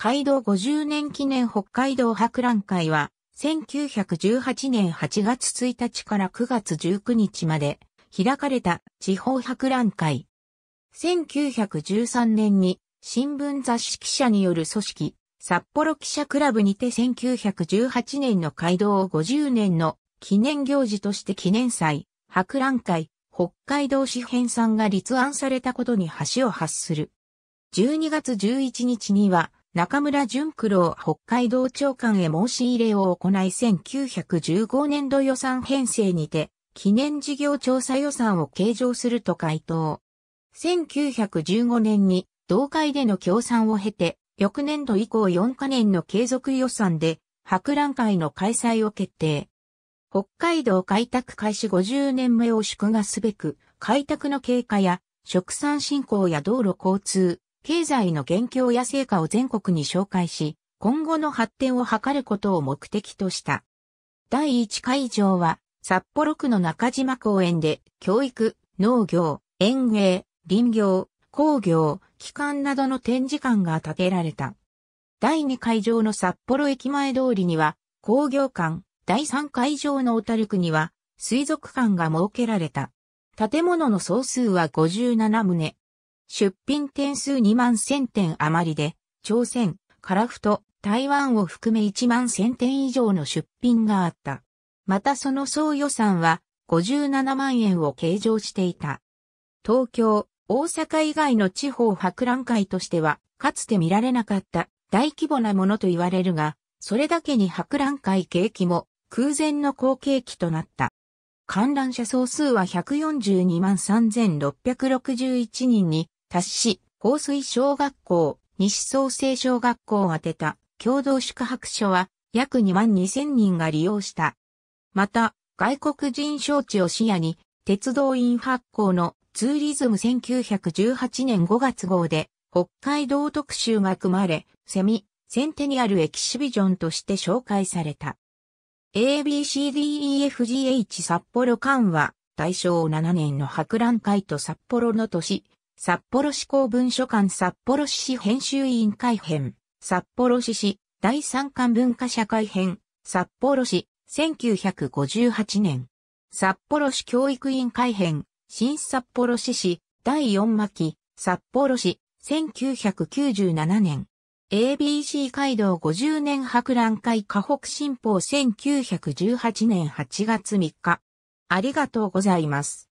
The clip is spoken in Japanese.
街道50年記念北海道博覧会は、1918年8月1日から9月19日まで開かれた地方博覧会。1913年に新聞雑誌記者による組織、札幌記者クラブにて1918年の街道50年の記念行事として記念祭、博覧会、北海道紙編さんが立案されたことに橋を発する。12月11日には、中村淳九郎北海道長官へ申し入れを行い1915年度予算編成にて、記念事業調査予算を計上すると回答。1915年に同会での協賛を経て、翌年度以降4カ年の継続予算で、博覧会の開催を決定。北海道開拓開始50年目を祝賀すべく、開拓の経過や、植産振興や道路交通、経済の現況や成果を全国に紹介し、今後の発展を図ることを目的とした。第1会場は、札幌区の中島公園で、教育、農業、園芸、林業、工業、機関などの展示館が建てられた。第2会場の札幌駅前通りには、工業館、第3会場の小樽区には、水族館が設けられた。建物の総数は57棟。出品点数2万1000点余りで、朝鮮、カラフト、台湾を含め1万1000点以上の出品があった。またその総予算は57万円を計上していた。東京、大阪以外の地方博覧会としては、かつて見られなかった大規模なものと言われるが、それだけに博覧会景気も空前の好景気となった。観覧者総数は142万3661人に達し、高水小学校、西創生小学校を宛てた共同宿泊所は約2万2000人が利用した。また、外国人招致を視野に、鉄道院発行のツーリズム1918年5月号で、北海道特集が組まれ、セミ、センテニアルエキシビジョンとして紹介された。ABCDEFGH 札幌間は、大正7年の博覧会と札幌の都市札幌市公文書館札幌市市編集委員会編、札幌市市第三巻文化社会編、札幌市1958年、札幌市教育委員会編、新札幌市市第4巻、札幌市1997年、ABC 街道50年博覧会河北新報1918年8月3日。ありがとうございます。